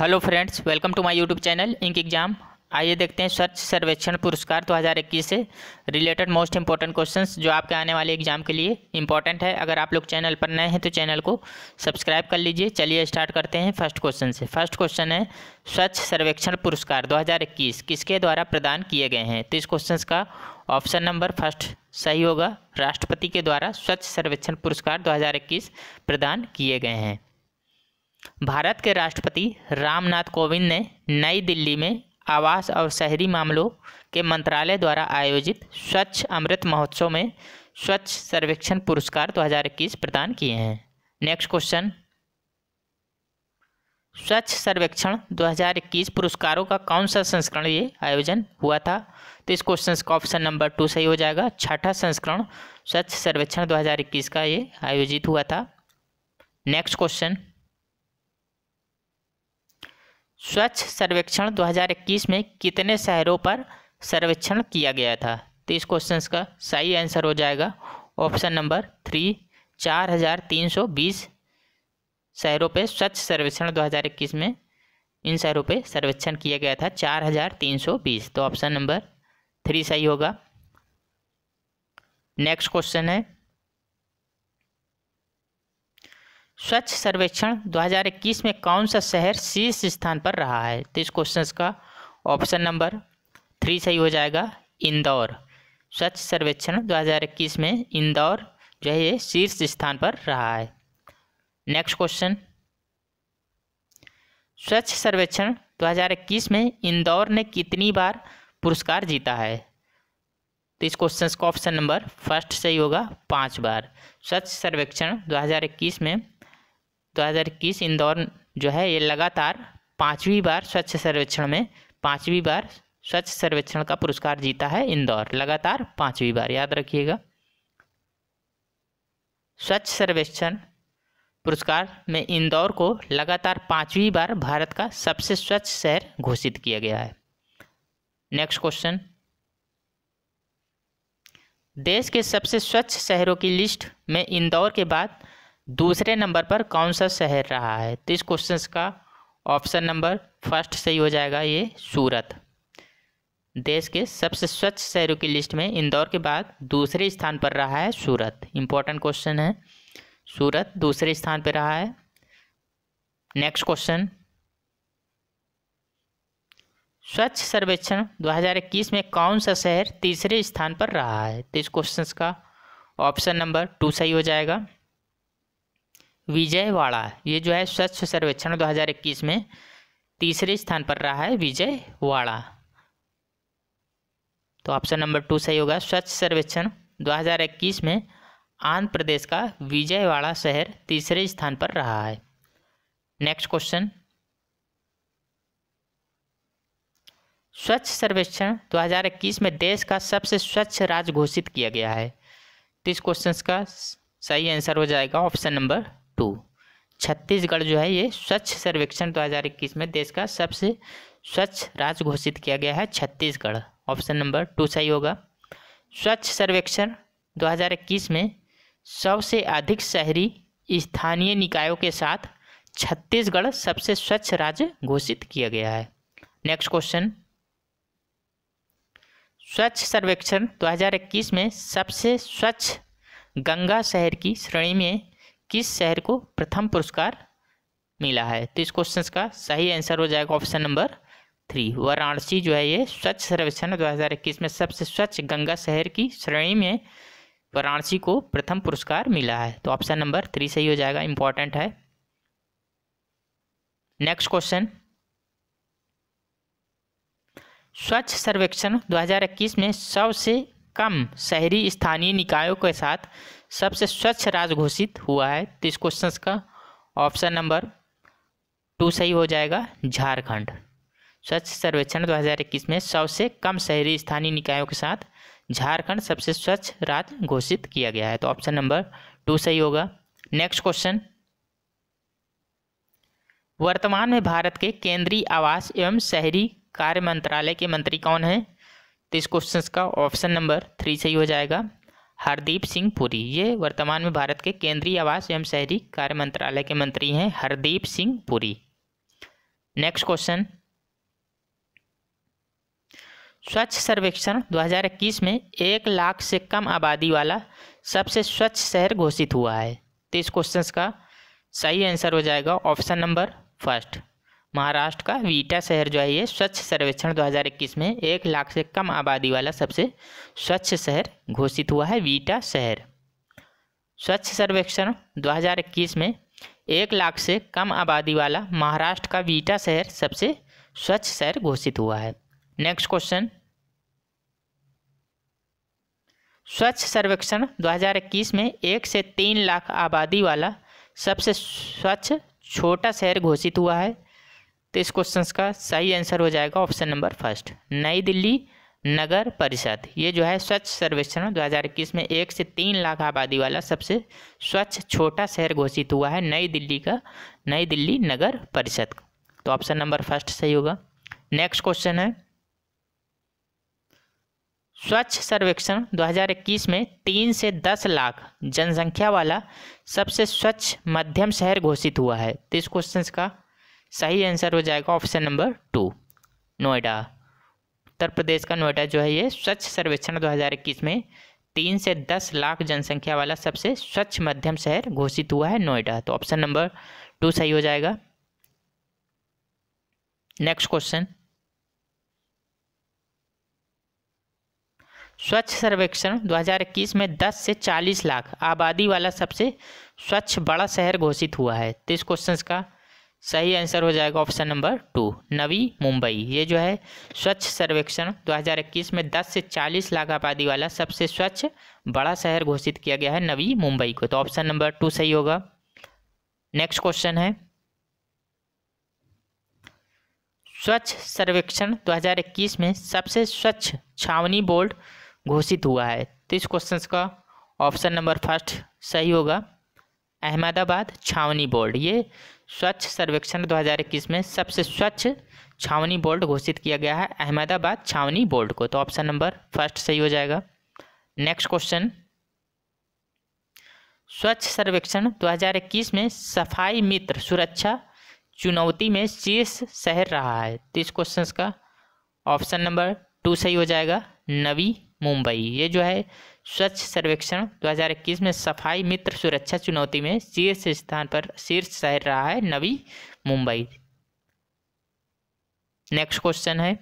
hello friends welcome to my YouTube channel ink exam आइए देखते हैं स्वच्छ सर्वेक्षण पुरस्कार 2021 से रिलेटेड मोस्ट इंपॉर्टेंट क्वेश्चंस जो आपके आने वाले एग्जाम के लिए इंपॉर्टेंट है अगर आप लोग चैनल पर नए हैं तो चैनल को सब्सक्राइब कर लीजिए चलिए स्टार्ट करते हैं फर्स्ट क्वेश्चन से फर्स्ट क्वेश्चन है स्वच्छ सर्वेक्षण पुरस्कार दो किसके द्वारा प्रदान किए गए हैं तो इस क्वेश्चन का ऑप्शन नंबर फर्स्ट सही होगा राष्ट्रपति के द्वारा स्वच्छ सर्वेक्षण पुरस्कार दो प्रदान किए गए हैं भारत के राष्ट्रपति रामनाथ कोविंद ने नई दिल्ली में आवास और शहरी मामलों के मंत्रालय द्वारा आयोजित स्वच्छ अमृत महोत्सव में स्वच्छ सर्वेक्षण पुरस्कार 2021 प्रदान किए हैं नेक्स्ट क्वेश्चन स्वच्छ सर्वेक्षण 2021 पुरस्कारों का कौन सा संस्करण ये आयोजन हुआ था तो इस क्वेश्चन का ऑप्शन नंबर टू सही हो जाएगा छठा संस्करण स्वच्छ सर्वेक्षण 2021 का ये आयोजित हुआ था नेक्स्ट क्वेश्चन स्वच्छ सर्वेक्षण 2021 में कितने शहरों पर सर्वेक्षण किया गया था तो इस क्वेश्चन का सही आंसर हो जाएगा ऑप्शन नंबर थ्री चार हज़ार तीन सौ बीस शहरों पर स्वच्छ सर्वेक्षण 2021 में इन शहरों पर सर्वेक्षण किया गया था चार हज़ार तीन सौ बीस तो ऑप्शन नंबर थ्री सही होगा नेक्स्ट क्वेश्चन है स्वच्छ सर्वेक्षण 2021 में कौन सा शहर शीर्ष स्थान पर रहा है तो इस क्वेश्चन का ऑप्शन नंबर थ्री सही हो जाएगा इंदौर स्वच्छ सर्वेक्षण 2021 में इंदौर जो है ये शीर्ष स्थान पर रहा है नेक्स्ट क्वेश्चन स्वच्छ सर्वेक्षण 2021 में इंदौर ने कितनी बार पुरस्कार जीता है तो इस क्वेश्चन का ऑप्शन नंबर फर्स्ट सही होगा पाँच बार स्वच्छ सर्वेक्षण 2021 में 2021 इंदौर जो है ये लगातार पाँचवीं बार स्वच्छ सर्वेक्षण में पाँचवीं बार स्वच्छ सर्वेक्षण का पुरस्कार जीता है इंदौर लगातार पाँचवीं बार याद रखिएगा स्वच्छ सर्वेक्षण पुरस्कार में इंदौर को लगातार पाँचवीं बार भारत का सबसे स्वच्छ शहर घोषित किया गया है नेक्स्ट क्वेश्चन देश के सबसे स्वच्छ शहरों की लिस्ट में इंदौर के बाद दूसरे नंबर पर कौन सा शहर रहा है तो इस क्वेश्चन का ऑप्शन नंबर फर्स्ट सही हो जाएगा ये सूरत देश के सबसे स्वच्छ शहरों की लिस्ट में इंदौर के बाद दूसरे स्थान पर रहा है सूरत इंपॉर्टेंट क्वेश्चन है सूरत दूसरे स्थान पर रहा है नेक्स्ट क्वेश्चन स्वच्छ सर्वेक्षण 2021 में कौन सा शहर तीसरे स्थान पर रहा है तो इस क्वेश्चन का ऑप्शन नंबर टू सही हो जाएगा विजयवाड़ा ये जो है स्वच्छ सर्वेक्षण 2021 में तीसरे स्थान पर रहा है विजयवाड़ा तो ऑप्शन नंबर टू सही होगा स्वच्छ सर्वेक्षण 2021 में आंध्र प्रदेश का विजयवाड़ा शहर तीसरे स्थान पर रहा है नेक्स्ट क्वेश्चन स्वच्छ सर्वेक्षण 2021 में देश का सबसे स्वच्छ राज्य घोषित किया गया है तो इस क्वेश्चन का सही आंसर हो जाएगा ऑप्शन नंबर टू छत्तीसगढ़ जो है ये स्वच्छ सर्वेक्षण 2021 में देश का सबसे स्वच्छ राज्य घोषित किया गया है छत्तीसगढ़ ऑप्शन नंबर टू सही होगा स्वच्छ सर्वेक्षण 2021 में सौ से अधिक शहरी स्थानीय निकायों के साथ छत्तीसगढ़ सबसे स्वच्छ राज्य घोषित किया गया है नेक्स्ट क्वेश्चन स्वच्छ सर्वेक्षण 2021 में सबसे स्वच्छ गंगा शहर की श्रेणी में किस शहर को प्रथम पुरस्कार मिला है तो इस क्वेश्चन का सही आंसर हो जाएगा ऑप्शन नंबर थ्री वाराणसी जो है ये स्वच्छ सर्वेक्षण 2021 में सबसे स्वच्छ गंगा शहर की श्रेणी में वाराणसी को प्रथम पुरस्कार मिला है तो ऑप्शन नंबर थ्री सही हो जाएगा इंपॉर्टेंट है नेक्स्ट क्वेश्चन स्वच्छ सर्वेक्षण 2021 में सबसे कम शहरी स्थानीय निकायों के साथ सबसे स्वच्छ राज्य घोषित हुआ है तो इस क्वेश्चन का ऑप्शन नंबर टू सही हो जाएगा झारखंड स्वच्छ सर्वेक्षण 2021 में सौ से कम शहरी स्थानीय निकायों के साथ झारखंड सबसे स्वच्छ राज्य घोषित किया गया है तो ऑप्शन नंबर टू सही होगा नेक्स्ट क्वेश्चन वर्तमान में भारत के केंद्रीय आवास एवं शहरी कार्य मंत्रालय के मंत्री कौन हैं तो इस क्वेश्चन का ऑप्शन नंबर थ्री सही हो जाएगा हरदीप सिंह पुरी ये वर्तमान में भारत के केंद्रीय आवास एवं शहरी कार्य मंत्रालय के मंत्री हैं हरदीप सिंह पुरी नेक्स्ट क्वेश्चन स्वच्छ सर्वेक्षण 2021 में एक लाख से कम आबादी वाला सबसे स्वच्छ शहर घोषित हुआ है तो इस क्वेश्चन का सही आंसर हो जाएगा ऑप्शन नंबर फर्स्ट महाराष्ट्र का वीटा शहर जो है ये स्वच्छ सर्वेक्षण 2021 में एक लाख से कम आबादी वाला सबसे स्वच्छ शहर घोषित हुआ है वीटा शहर स्वच्छ सर्वेक्षण 2021 में एक लाख से कम आबादी वाला महाराष्ट्र का वीटा शहर सबसे स्वच्छ शहर घोषित हुआ है नेक्स्ट क्वेश्चन स्वच्छ सर्वेक्षण 2021 में एक से तीन लाख आबादी वाला सबसे स्वच्छ छोटा शहर घोषित हुआ है तो इस क्वेश्चन का सही आंसर हो जाएगा ऑप्शन नंबर फर्स्ट नई दिल्ली नगर परिषद ये जो है स्वच्छ सर्वेक्षण 2021 में एक से तीन लाख आबादी वाला सबसे स्वच्छ छोटा शहर घोषित हुआ है नई दिल्ली का नई दिल्ली नगर परिषद तो ऑप्शन नंबर फर्स्ट सही होगा नेक्स्ट क्वेश्चन है स्वच्छ सर्वेक्षण 2021 में तीन से दस लाख जनसंख्या वाला सबसे स्वच्छ मध्यम शहर घोषित हुआ है तो इस क्वेश्चन का सही आंसर हो जाएगा option number two Noida Uttar Pradesh का नोएडा जो है ये स्वच्छ सर्वेक्षण 2021 में तीन से दस लाख जनसंख्या वाला सबसे स्वच्छ मध्यम शहर घोषित हुआ है नोएडा तो ऑप्शन नंबर टू सही हो जाएगा नेक्स्ट क्वेश्चन स्वच्छ सर्वेक्षण 2021 में 10 से 40 लाख आबादी वाला सबसे स्वच्छ बड़ा शहर घोषित हुआ है तो इस क्वेश्चन का सही आंसर हो जाएगा option number two Navi Mumbai ये जो है स्वच्छ सर्वेक्षण 2021 में 10 से 40 लाख आबादी वाला सबसे स्वच्छ बड़ा शहर घोषित किया गया है नवी मुंबई को तो ऑप्शन नंबर टू सही होगा नेक्स्ट क्वेश्चन है स्वच्छ सर्वेक्षण 2021 में सबसे स्वच्छ छावनी बोर्ड घोषित हुआ है तो इस क्वेश्चन का ऑप्शन नंबर फर्स्ट सही होगा अहमदाबाद छावनी बोर्ड ये स्वच्छ सर्वेक्षण 2021 में सबसे स्वच्छ छावनी बोर्ड घोषित किया गया है अहमदाबाद छावनी बोर्ड को तो ऑप्शन नंबर फर्स्ट सही हो जाएगा नेक्स्ट क्वेश्चन स्वच्छ सर्वेक्षण 2021 में सफाई मित्र सुरक्षा चुनौती में शीर्ष शहर रहा है तो इस क्वेश्चन का ऑप्शन नंबर टू सही हो जाएगा नवी मुंबई ये जो है स्वच्छ सर्वेक्षण 2021 में सफाई मित्र सुरक्षा चुनौती में शीर्ष स्थान पर शीर्ष शहर रहा है नवी मुंबई नेक्स्ट क्वेश्चन है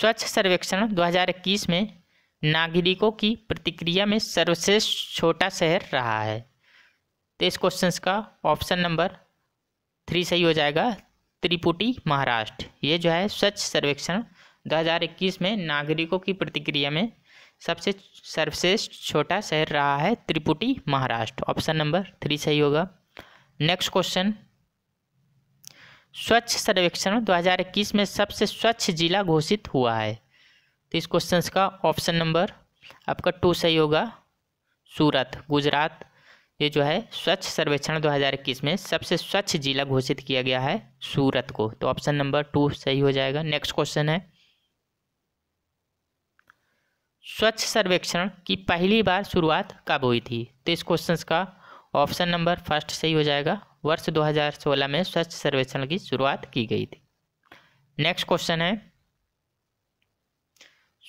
स्वच्छ सर्वेक्षण 2021 में नागरिकों की प्रतिक्रिया में सर्वश्रेष्ठ छोटा शहर रहा है तो इस क्वेश्चन का ऑप्शन नंबर थ्री सही हो जाएगा त्रिपुटी महाराष्ट्र ये जो है स्वच्छ सर्वेक्षण 2021 में नागरिकों की प्रतिक्रिया में सबसे सर्वश्रेष्ठ छोटा शहर रहा है Triputi Maharashtra option number three सही होगा नेक्स्ट क्वेश्चन स्वच्छ सर्वेक्षण 2021 में सबसे स्वच्छ जिला घोषित हुआ है तो इस क्वेश्चन का ऑप्शन नंबर आपका टू सही होगा सूरत गुजरात ये जो है स्वच्छ सर्वेक्षण 2021 में सबसे स्वच्छ जिला घोषित किया गया है सूरत को तो ऑप्शन नंबर टू सही हो जाएगा नेक्स्ट क्वेश्चन है स्वच्छ सर्वेक्षण की पहली बार शुरुआत कब हुई थी तो इस क्वेश्चन का ऑप्शन नंबर फर्स्ट सही हो जाएगा वर्ष 2016 में स्वच्छ सर्वेक्षण की शुरुआत की गई थी नेक्स्ट क्वेश्चन है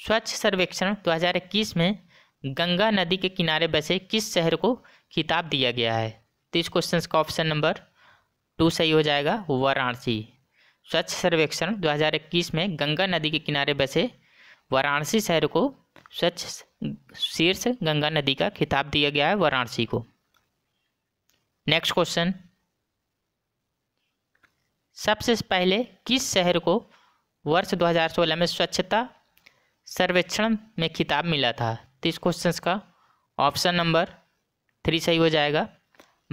स्वच्छ सर्वेक्षण 2021 में गंगा नदी के किनारे बसे किस शहर को खिताब दिया गया है तो इस क्वेश्चन का ऑप्शन नंबर टू सही हो जाएगा वाराणसी स्वच्छ सर्वेक्षण 2021 में गंगा नदी के किनारे बसे वाराणसी शहर को स्वच्छ शीर्ष गंगा नदी का खिताब दिया गया है वाराणसी को नेक्स्ट क्वेश्चन सबसे पहले किस शहर को वर्ष 2016 में स्वच्छता सर्वेक्षण में खिताब मिला था तो इस क्वेश्चन का ऑप्शन नंबर थ्री सही हो जाएगा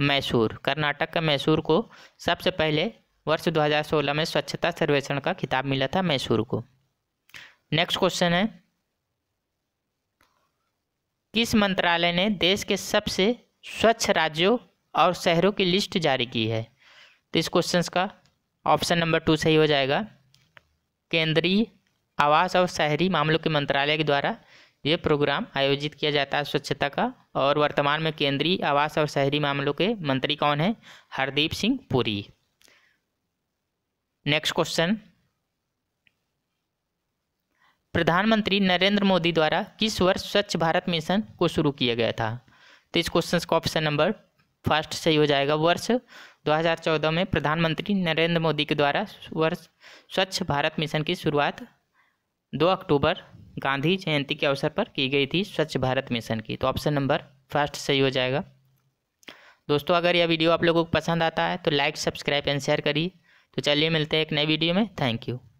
मैसूर कर्नाटक का मैसूर को सबसे पहले वर्ष 2016 में स्वच्छता सर्वेक्षण का खिताब मिला था मैसूर को नेक्स्ट क्वेश्चन है किस मंत्रालय ने देश के सबसे स्वच्छ राज्यों और शहरों की लिस्ट जारी की है तो इस क्वेश्चन का ऑप्शन नंबर टू सही हो जाएगा केंद्रीय आवास और शहरी मामलों के मंत्रालय के द्वारा ये प्रोग्राम आयोजित किया जाता है स्वच्छता का और वर्तमान में केंद्रीय आवास और शहरी मामलों के मंत्री कौन हैं हरदीप सिंह पुरी नेक्स्ट क्वेश्चन प्रधानमंत्री नरेंद्र मोदी द्वारा किस वर्ष स्वच्छ भारत मिशन को शुरू किया गया था तो इस क्वेश्चन का ऑप्शन नंबर फर्स्ट सही हो जाएगा वर्ष 2014 में प्रधानमंत्री नरेंद्र मोदी के द्वारा वर्ष स्वच्छ भारत मिशन की शुरुआत 2 अक्टूबर गांधी जयंती के अवसर पर की गई थी स्वच्छ भारत मिशन की तो ऑप्शन नंबर फर्स्ट सही हो जाएगा दोस्तों अगर यह वीडियो आप लोगों को पसंद आता है तो लाइक सब्सक्राइब एंड शेयर करिए तो चलिए मिलते हैं एक नए वीडियो में थैंक यू